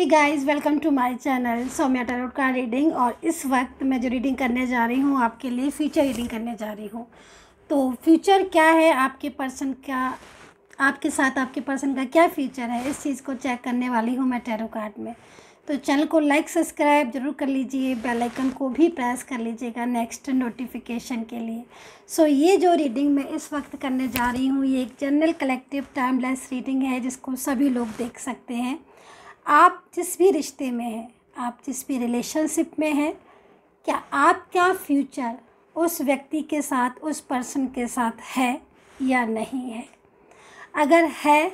he guys welcome to my channel Saumya tarot का reading और इस वक्त मैं जो रीडिंग करने जा रही हूँ आपके लिए फ्यूचर रीडिंग करने जा रही हूँ तो फ्यूचर क्या है आपके पर्सन का आपके साथ आपके पर्सन का क्या फ्यूचर है इस चीज़ को चेक करने वाली हूँ मैं टैरो कार्ड में तो चैनल को लाइक सब्सक्राइब जरूर कर लीजिए बेल आइकन को भी प्रेस कर लीजिएगा नेक्स्ट नोटिफिकेशन के लिए सो so, ये जो रीडिंग मैं इस वक्त करने जा रही हूँ ये एक जनरल कलेक्टिव टाइमलेस रीडिंग है जिसको सभी लोग देख सकते हैं आप जिस भी रिश्ते में हैं आप जिस भी रिलेशनशिप में हैं क्या आपका फ्यूचर उस व्यक्ति के साथ उस पर्सन के साथ है या नहीं है अगर है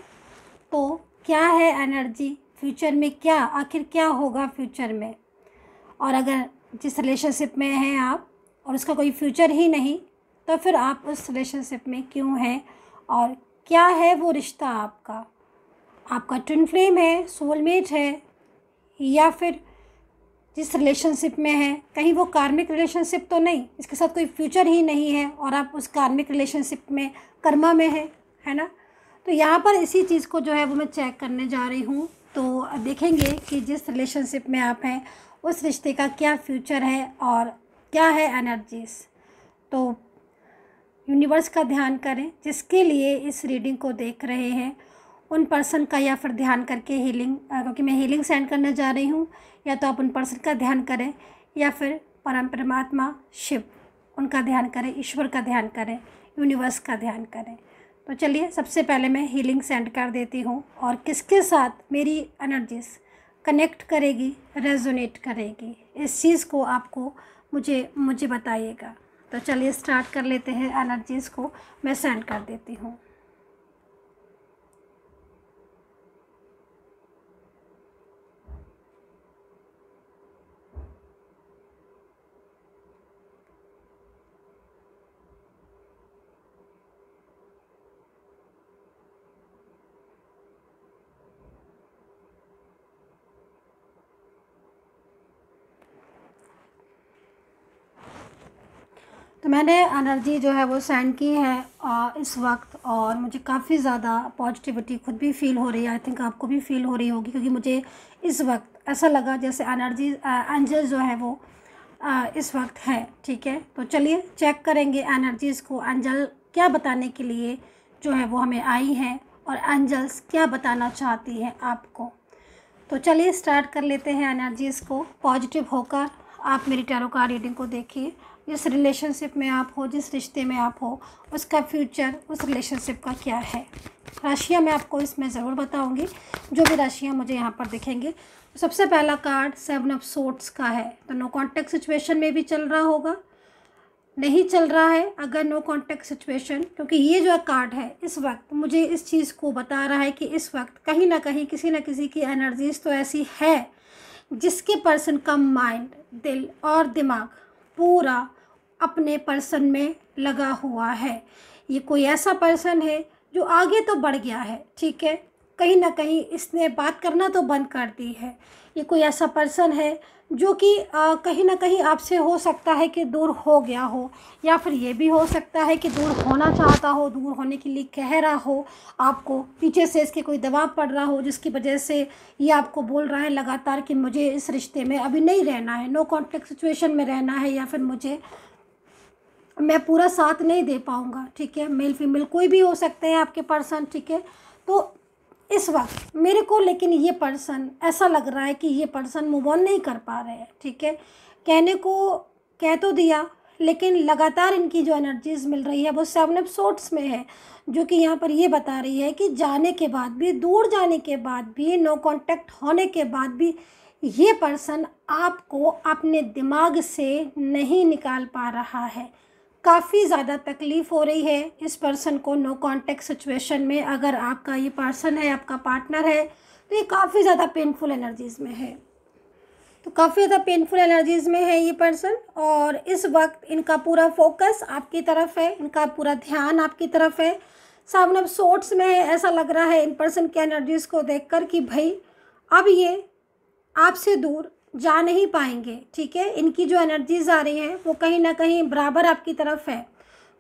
तो क्या है एनर्जी फ्यूचर में क्या आखिर क्या होगा फ्यूचर में और अगर जिस रिलेशनशिप में हैं आप और उसका कोई फ्यूचर ही नहीं तो फिर आप उस रिलेशनशिप में क्यों हैं और क्या है वो रिश्ता आपका आपका ट्विन फ्लेम है सोलमेट है या फिर जिस रिलेशनशिप में है कहीं वो कार्मिक रिलेशनशिप तो नहीं इसके साथ कोई फ्यूचर ही नहीं है और आप उस कार्मिक रिलेशनशिप में कर्मा में है है ना तो यहाँ पर इसी चीज़ को जो है वो मैं चेक करने जा रही हूँ तो देखेंगे कि जिस रिलेशनशिप में आप हैं उस रिश्ते का क्या फ्यूचर है और क्या है एनर्जीज तो यूनिवर्स का ध्यान करें जिसके लिए इस रीडिंग को देख रहे हैं उन पर्सन का या फिर ध्यान करके हीलिंग क्योंकि मैं हीलिंग सेंड करने जा रही हूँ या तो आप उन पर्सन का ध्यान करें या फिर परम परमात्मा शिव उनका ध्यान करें ईश्वर का ध्यान करें यूनिवर्स का ध्यान करें तो चलिए सबसे पहले मैं हीलिंग सेंड कर देती हूँ और किसके साथ मेरी एनर्जीज कनेक्ट करेगी रेजोनेट करेगी इस चीज़ को आपको मुझे मुझे बताइएगा तो चलिए स्टार्ट कर लेते हैं एनर्जीज़ को मैं सेंड कर देती हूँ तो मैंने एनर्जी जो है वो सेंड की है आ, इस वक्त और मुझे काफ़ी ज़्यादा पॉजिटिविटी खुद भी फील हो रही है आई थिंक आपको भी फील हो रही होगी क्योंकि मुझे इस वक्त ऐसा लगा जैसे एनर्जी एंजल जो है वो आ, इस वक्त है ठीक है तो चलिए चेक करेंगे एनर्जीज़ को एंजल क्या बताने के लिए जो है वो हमें आई है और एंजल्स क्या बताना चाहती हैं आपको तो चलिए स्टार्ट कर लेते हैं एनर्जीज़ को पॉजिटिव होकर आप मेरी टैरो का रीडिंग को देखिए जिस रिलेशनशिप में आप हो जिस रिश्ते में आप हो उसका फ्यूचर उस रिलेशनशिप का क्या है राशियाँ मैं आपको इसमें ज़रूर बताऊँगी जो भी राशियाँ मुझे यहाँ पर दिखेंगे सबसे पहला कार्ड सेवन ऑफ सोट्स का है तो नो कॉन्टेक्ट सिचुएशन में भी चल रहा होगा नहीं चल रहा है अगर नो कॉन्टेक्ट सिचुएशन क्योंकि ये जो कार्ड है इस वक्त मुझे इस चीज़ को बता रहा है कि इस वक्त कहीं ना कहीं किसी ना किसी की एनर्जीज तो ऐसी है जिसके पर्सन का माइंड दिल और दिमाग पूरा अपने पर्सन में लगा हुआ है ये कोई ऐसा पर्सन है जो आगे तो बढ़ गया है ठीक है कहीं ना कहीं इसने बात करना तो बंद कर दी है ये कोई ऐसा पर्सन है जो कि कहीं ना कहीं आपसे हो सकता है कि दूर हो गया हो या फिर ये भी हो सकता है कि दूर होना चाहता हो दूर होने के लिए कह रहा हो आपको पीछे से इसके कोई दबाव पड़ रहा हो जिसकी वजह से ये आपको बोल रहा है लगातार कि मुझे इस रिश्ते में अभी नहीं रहना है नो कॉन्फ्लिक्ट सिचुएशन में रहना है या फिर मुझे मैं पूरा साथ नहीं दे पाऊँगा ठीक है मेल फीमेल कोई भी हो सकते हैं आपके पर्सन ठीक है तो इस वक्त मेरे को लेकिन ये पर्सन ऐसा लग रहा है कि ये पर्सन मूव ऑन नहीं कर पा रहे हैं ठीक है कहने को कह तो दिया लेकिन लगातार इनकी जो एनर्जीज़ मिल रही है वो सेवन ऑफ सोट्स में है जो कि यहाँ पर ये बता रही है कि जाने के बाद भी दूर जाने के बाद भी नो कांटेक्ट होने के बाद भी ये पर्सन आपको अपने दिमाग से नहीं निकाल पा रहा है काफ़ी ज़्यादा तकलीफ़ हो रही है इस पर्सन को नो कांटेक्ट सिचुएशन में अगर आपका ये पर्सन है आपका पार्टनर है तो ये काफ़ी ज़्यादा पेनफुल एनर्जीज़ में है तो काफ़ी ज़्यादा पेनफुल एनर्जीज़ में है ये पर्सन और इस वक्त इनका पूरा फोकस आपकी तरफ है इनका पूरा ध्यान आपकी तरफ है सामने अब सोट्स में है ऐसा लग रहा है इन पर्सन की एनर्जीज़ को देख कर कि भाई अब ये आपसे दूर जा नहीं पाएंगे ठीक है इनकी जो एनर्जीज आ रही हैं वो कहीं ना कहीं बराबर आपकी तरफ है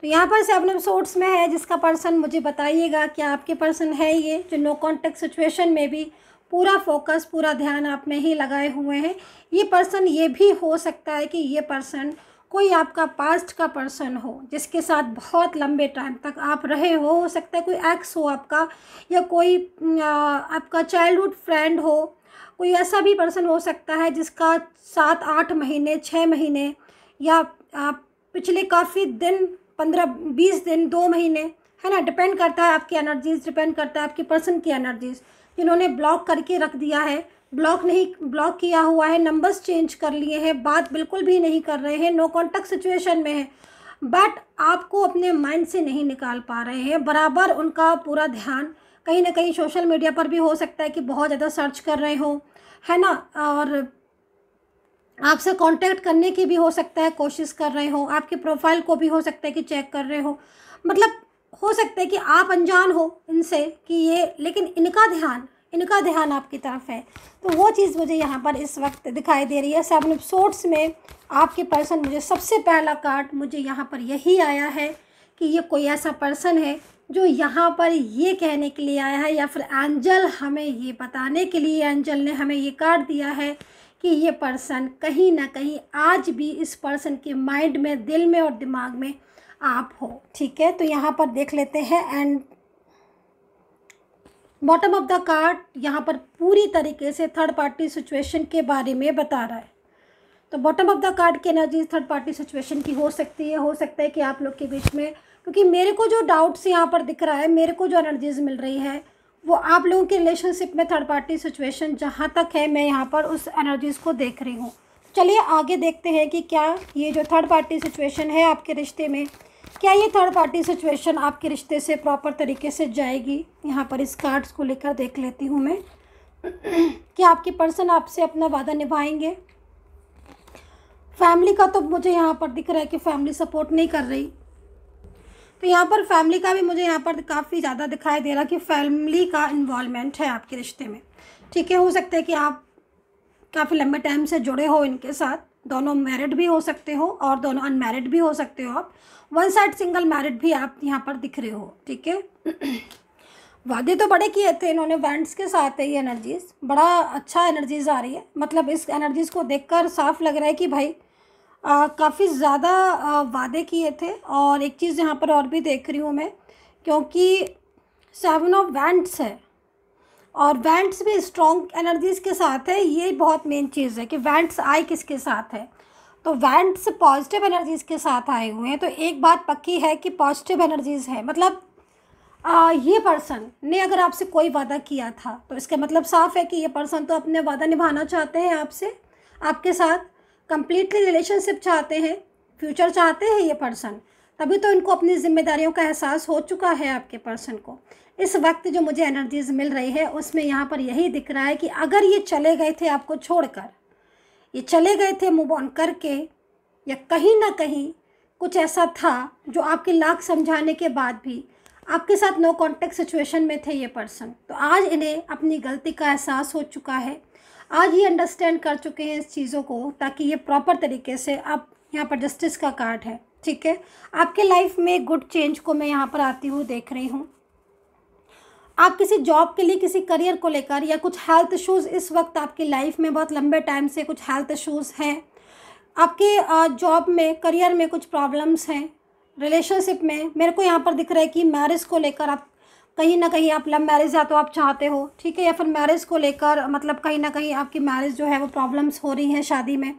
तो यहाँ पर सेवन ऑफ सोर्ट्स में है जिसका पर्सन मुझे बताइएगा क्या आपके पर्सन है ये जो नो कॉन्टेक्ट सिचुएशन में भी पूरा फोकस पूरा ध्यान आप में ही लगाए हुए हैं ये पर्सन ये भी हो सकता है कि ये पर्सन कोई आपका पास्ट का पर्सन हो जिसके साथ बहुत लंबे टाइम तक आप रहे हो हो सकता है कोई एक्स हो आपका या कोई आ, आपका चाइल्डहुड फ्रेंड हो कोई ऐसा भी पर्सन हो सकता है जिसका सात आठ महीने छः महीने या पिछले काफ़ी दिन पंद्रह बीस दिन दो महीने है ना डिपेंड करता है आपकी एनर्जीज डिपेंड करता है आपकी पर्सन की एनर्जीज जिन्होंने ब्लॉक करके रख दिया है ब्लॉक नहीं ब्लॉक किया हुआ है नंबर्स चेंज कर लिए हैं बात बिल्कुल भी नहीं कर रहे हैं नो कॉन्टेक्ट सिचुएशन में है बट आपको अपने माइंड से नहीं निकाल पा रहे हैं बराबर उनका पूरा ध्यान कहीं ना कहीं सोशल मीडिया पर भी हो सकता है कि बहुत ज़्यादा सर्च कर रहे हो है ना और आपसे कांटेक्ट करने की भी हो सकता है कोशिश कर रहे हो आपके प्रोफाइल को भी हो सकता है कि चेक कर रहे हो मतलब हो सकता है कि आप अनजान हो इनसे कि ये लेकिन इनका ध्यान इनका ध्यान आपकी तरफ है तो वो चीज़ मुझे यहाँ पर इस वक्त दिखाई दे रही है सेवन ऑफ सोर्ट्स में आपके पर्सन मुझे सबसे पहला कार्ड मुझे यहाँ पर यही आया है कि ये कोई ऐसा पर्सन है जो यहाँ पर ये कहने के लिए आया है या फिर एंजल हमें ये बताने के लिए एंजल ने हमें ये कार्ड दिया है कि ये पर्सन कहीं ना कहीं आज भी इस पर्सन के माइंड में दिल में और दिमाग में आप हो ठीक है तो यहाँ पर देख लेते हैं and bottom of the card यहाँ पर पूरी तरीके से थर्ड पार्टी सिचुएशन के बारे में बता रहा है तो बॉटम ऑफ द कार्ड की एनर्जी थर्ड पार्टी सिचुएशन की हो सकती है हो सकता है कि आप लोग के बीच में क्योंकि मेरे को जो डाउट्स यहाँ पर दिख रहा है मेरे को जो एनर्जीज मिल रही है वो आप लोगों के रिलेशनशिप में थर्ड पार्टी सिचुएशन जहाँ तक है मैं यहाँ पर उस एनर्जीज़ को देख रही हूँ चलिए आगे देखते हैं कि क्या ये जो थर्ड पार्टी सिचुएशन है आपके रिश्ते में क्या ये थर्ड पार्टी सिचुएशन आपके रिश्ते से प्रॉपर तरीके से जाएगी यहाँ पर इस कार्ड्स को लेकर देख लेती हूँ मैं क्या आपके पर्सन आपसे अपना वादा निभाएंगे फैमिली का तो मुझे यहाँ पर दिख रहा है कि फैमिली सपोर्ट नहीं कर रही तो यहाँ पर फैमिली का भी मुझे यहाँ पर काफ़ी ज़्यादा दिखाई दे रहा कि फैमिली का इन्वॉलमेंट है आपके रिश्ते में ठीक है हो सकता है कि आप काफ़ी लंबे टाइम से जुड़े हो इनके साथ दोनों मैरिड भी हो सकते हो और दोनों अनमैरिड भी हो सकते हो आप वन साइड सिंगल मैरिड भी आप यहाँ पर दिख रहे हो ठीक है वादे तो बड़े किए थे इन्होंने वैंड्स के साथ है ये एनर्जीज बड़ा अच्छा एनर्जीज आ रही है मतलब इस एनर्जीज को देखकर साफ लग रहा है कि भाई काफ़ी ज़्यादा वादे किए थे और एक चीज़ यहाँ पर और भी देख रही हूँ मैं क्योंकि सेवन ऑफ वेंट्स है और वेंट्स भी स्ट्रॉन्ग एनर्जीज़ के साथ है ये बहुत मेन चीज़ है कि वेंट्स आए किसके साथ है तो वेंट्स पॉजिटिव एनर्जीज़ के साथ आए हुए हैं तो एक बात पक्की है कि पॉजिटिव एनर्जीज़ है मतलब आ, ये पर्सन ने अगर आपसे कोई वादा किया था तो इसका मतलब साफ है कि ये पर्सन तो अपने वादा निभाना चाहते हैं आपसे आपके साथ कम्प्लीटली रिलेशनशिप चाहते हैं फ्यूचर चाहते हैं ये पर्सन तभी तो इनको अपनी जिम्मेदारियों का एहसास हो चुका है आपके पर्सन को इस वक्त जो मुझे एनर्जीज मिल रही है उसमें यहाँ पर यही दिख रहा है कि अगर ये चले गए थे आपको छोड़कर ये चले गए थे मूव ऑन करके या कहीं ना कहीं कुछ ऐसा था जो आपके लाख समझाने के बाद भी आपके साथ नो कॉन्टेक्ट सिचुएशन में थे ये पर्सन तो आज इन्हें अपनी गलती का एहसास हो चुका है आज ही अंडरस्टैंड कर चुके हैं इस चीज़ों को ताकि ये प्रॉपर तरीके से आप यहाँ पर जस्टिस का कार्ड है ठीक है आपके लाइफ में गुड चेंज को मैं यहाँ पर आती हूँ देख रही हूँ आप किसी जॉब के लिए किसी करियर को लेकर या कुछ हेल्थ इशूज़ इस वक्त आपकी लाइफ में बहुत लंबे टाइम से कुछ हेल्थ इशूज़ हैं आपके जॉब में करियर में कुछ प्रॉब्लम्स हैं रिलेशनशिप में मेरे को यहाँ पर दिख रहा है कि मैरिज को लेकर आप कहीं ना कहीं आप लव मैरिज या तो आप चाहते हो ठीक है या फिर मैरिज को लेकर मतलब कहीं ना कहीं आपकी मैरिज जो है वो प्रॉब्लम्स हो रही हैं शादी में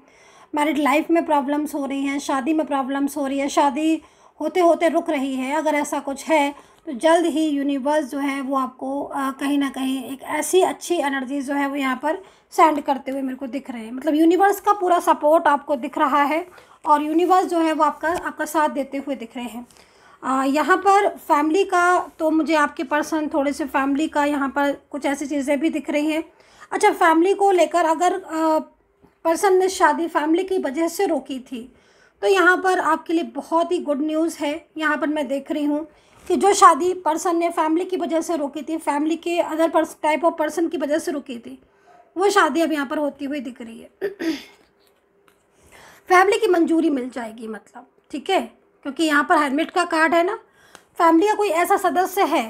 मैरिड लाइफ में प्रॉब्लम्स हो रही हैं शादी में प्रॉब्लम्स हो रही है शादी होते होते रुक रही है अगर ऐसा कुछ है तो जल्द ही यूनिवर्स जो है वो आपको आ, कहीं ना कहीं एक ऐसी अच्छी एनर्जी जो है वो यहाँ पर सेंड करते हुए मेरे को दिख रहे हैं मतलब यूनिवर्स का पूरा सपोर्ट आपको दिख रहा है और यूनिवर्स जो है वो आपका आपका साथ देते हुए दिख रहे हैं यहाँ पर फैमिली का तो मुझे आपके पर्सन थोड़े से फैमिली का यहाँ पर कुछ ऐसी चीज़ें भी दिख रही हैं अच्छा फैमिली को लेकर अगर पर्सन ने शादी फैमिली की वजह से रोकी थी तो यहाँ पर आपके लिए बहुत ही गुड न्यूज़ है यहाँ पर मैं देख रही हूँ कि जो शादी पर्सन ने फैमिली की वजह से रोकी थी फैमिली के अदर टाइप ऑफ पर्सन की वजह से रुकी थी वो शादी अब यहाँ पर होती हुई दिख रही है फैमिली की मंजूरी मिल जाएगी मतलब ठीक है क्योंकि यहाँ पर हेलमेट का कार्ड है ना फैमिली का कोई ऐसा सदस्य है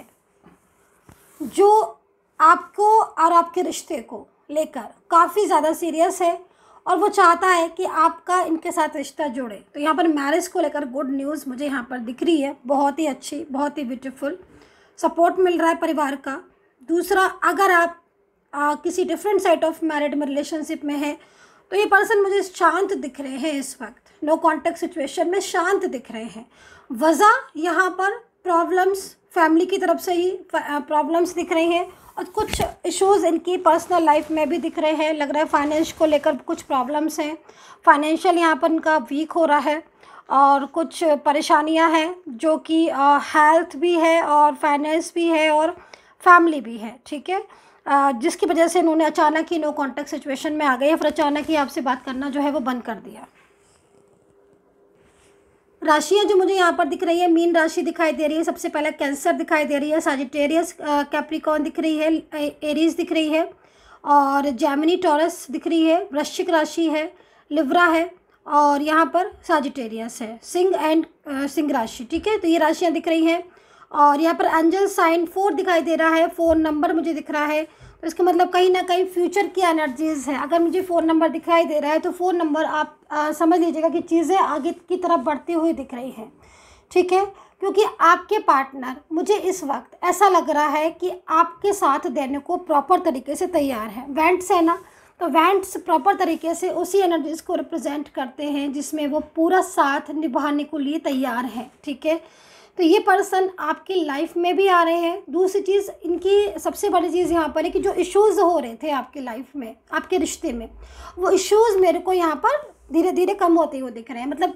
जो आपको और आपके रिश्ते को लेकर काफ़ी ज़्यादा सीरियस है और वो चाहता है कि आपका इनके साथ रिश्ता जुड़े तो यहाँ पर मैरिज को लेकर गुड न्यूज़ मुझे यहाँ पर दिख रही है बहुत ही अच्छी बहुत ही ब्यूटीफुल सपोर्ट मिल रहा है परिवार का दूसरा अगर आप आ, किसी डिफरेंट साइड ऑफ मैरिड में रिलेशनशिप में है तो ये पर्सन मुझे शांत दिख रहे हैं इस वक्त नो कॉन्टेक्ट सिचुएशन में शांत दिख रहे हैं वजह यहाँ पर प्रॉब्लम्स फैमिली की तरफ से ही प्रॉब्लम्स दिख रही हैं और कुछ इश्यूज इनकी पर्सनल लाइफ में भी दिख रहे हैं लग रहा है फाइनेंस को लेकर कुछ प्रॉब्लम्स हैं फाइनेंशियल यहाँ पर इनका वीक हो रहा है और कुछ परेशानियाँ हैं जो कि हेल्थ भी है और फाइनेंस भी है और फैमिली भी है ठीक है जिसकी वजह से इन्होंने अचानक ही नो कॉन्टेक्ट सिचुएशन में आ गए फिर अचानक ही आपसे बात करना जो है वो बंद कर दिया राशियाँ जो मुझे यहाँ पर दिख रही है मीन राशि दिखाई दे रही है सबसे पहले कैंसर दिखाई दे रही है साजिटेरियस कैप्रिकॉन दिख रही है एरीज दिख रही है और जैमिनी टॉरस दिख रही है वृश्चिक राशि है लिवरा है और यहाँ पर साजिटेरियस है सिंह एंड सिंह राशि ठीक है तो ये राशियाँ दिख रही हैं और यहाँ पर एंजल साइन फोर दिखाई दे रहा है फ़ोन नंबर मुझे दिख रहा है तो इसका मतलब कहीं ना कहीं फ्यूचर की एनर्जीज़ है अगर मुझे फ़ोन नंबर दिखाई दे रहा है तो फ़ोन नंबर आप आ, समझ लीजिएगा कि चीज़ें आगे की तरफ बढ़ती हुई दिख रही है ठीक है क्योंकि आपके पार्टनर मुझे इस वक्त ऐसा लग रहा है कि आपके साथ देने को प्रॉपर तरीके से तैयार है वेंट्स है ना तो वेंट्स प्रॉपर तरीके से उसी एनर्जीज को रिप्रेजेंट करते हैं जिसमें वो पूरा साथ निभाने को लिए तैयार है ठीक है तो ये पर्सन आपकी लाइफ में भी आ रहे हैं दूसरी चीज़ इनकी सबसे बड़ी चीज़ यहाँ पर है कि जो इश्यूज़ हो रहे थे आपकी लाइफ में आपके रिश्ते में वो इश्यूज़ मेरे को यहाँ पर धीरे धीरे कम होते हुए दिख रहे हैं मतलब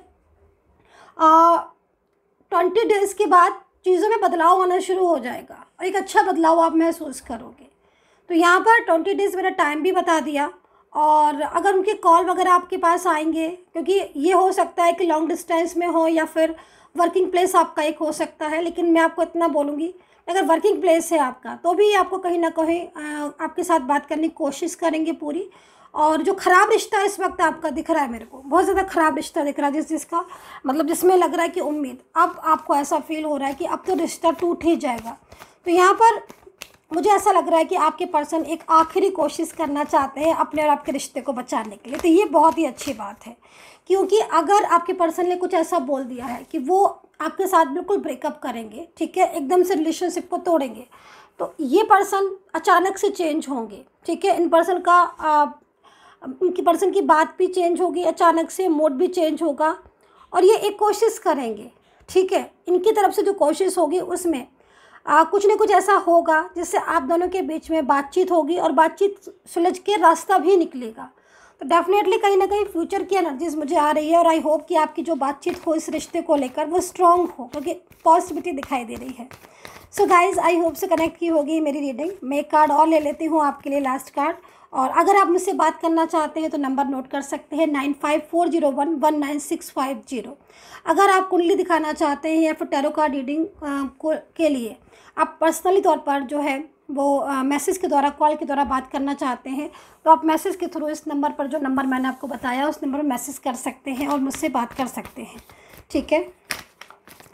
ट्वेंटी डेज़ के बाद चीज़ों में बदलाव आना शुरू हो जाएगा और एक अच्छा बदलाव आप महसूस करोगे तो यहाँ पर ट्वेंटी डेज़ मेरा टाइम भी बता दिया और अगर उनके कॉल वगैरह आपके पास आएंगे क्योंकि ये हो सकता है कि लॉन्ग डिस्टेंस में हो या फिर वर्किंग प्लेस आपका एक हो सकता है लेकिन मैं आपको इतना बोलूँगी अगर वर्किंग प्लेस है आपका तो भी आपको कहीं ना कहीं आपके साथ बात करने की कोशिश करेंगे पूरी और जो ख़राब रिश्ता इस वक्त आपका दिख रहा है मेरे को बहुत ज़्यादा ख़राब रिश्ता दिख रहा है जिस जिसका मतलब जिसमें लग रहा है कि उम्मीद अब आपको ऐसा फील हो रहा है कि अब तो रिश्ता टूट ही जाएगा तो यहाँ पर मुझे ऐसा लग रहा है कि आपके पर्सन एक आखिरी कोशिश करना चाहते हैं अपने और आपके रिश्ते को बचाने के लिए तो ये बहुत ही अच्छी बात है क्योंकि अगर आपके पर्सन ने कुछ ऐसा बोल दिया है कि वो आपके साथ बिल्कुल ब्रेकअप करेंगे ठीक है एकदम से रिलेशनशिप को तोड़ेंगे तो ये पर्सन अचानक से चेंज होंगे ठीक है इन पर्सन का इनकी पर्सन की बात भी चेंज होगी अचानक से मूड भी चेंज होगा और ये एक कोशिश करेंगे ठीक है इनकी तरफ से जो कोशिश होगी उसमें आ, कुछ ना कुछ ऐसा होगा जिससे आप दोनों के बीच में बातचीत होगी और बातचीत सुलझ के रास्ता भी निकलेगा तो डेफिनेटली कहीं ना कहीं फ्यूचर की एनर्जीज मुझे आ रही है और आई होप कि आपकी जो बातचीत हो इस रिश्ते को लेकर वो स्ट्रांग हो क्योंकि पॉजिटिविटी दिखाई दे रही है सो गाइज आई होप से कनेक्ट की होगी मेरी रीडिंग मैं एक कार्ड और ले लेती हूँ आपके लिए लास्ट कार्ड और अगर आप मुझसे बात करना चाहते हैं तो नंबर नोट कर सकते हैं nine five four zero one one nine six five zero अगर आप कुंडली दिखाना चाहते हैं या फिर टेरो कार्ड रीडिंग को के लिए आप पर्सनली तौर पर जो है वो मैसेज के द्वारा कॉल के द्वारा बात करना चाहते हैं तो आप मैसेज के थ्रू इस नंबर पर जो नंबर मैंने आपको बताया उस नंबर पर मैसेज कर सकते हैं और मुझसे बात कर सकते हैं ठीक है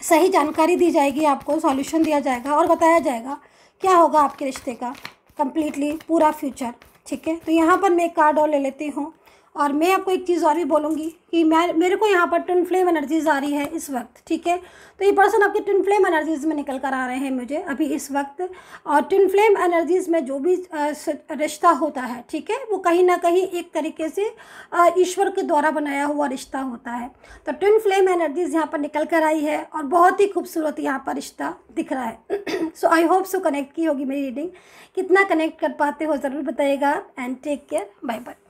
सही जानकारी दी जाएगी आपको सॉल्यूशन दिया जाएगा और बताया जाएगा क्या होगा आपके रिश्ते का कम्प्लीटली पूरा फ्यूचर ठीक है तो यहाँ पर मैं एक कार्ड और ले लेती हूँ और मैं आपको एक चीज़ और भी बोलूँगी कि मैं मेरे को यहाँ पर ट्विन फ्लेम एनर्जीज आ रही है इस वक्त ठीक है तो ये पर्सन आपके ट्विन फ्लेम एनर्जीज में निकल कर आ रहे हैं मुझे अभी इस वक्त और ट्विन फ्लेम एनर्जीज में जो भी रिश्ता होता है ठीक है वो कहीं ना कहीं एक तरीके से ईश्वर के द्वारा बनाया हुआ रिश्ता होता है तो ट्विन फ्लेम एनर्जीज यहाँ पर निकल कर आई है और बहुत ही खूबसूरत यहाँ पर रिश्ता दिख रहा है सो आई होप सो कनेक्ट की होगी मेरी रीडिंग कितना कनेक्ट कर पाते हो ज़रूर बताइएगा and take care bye bye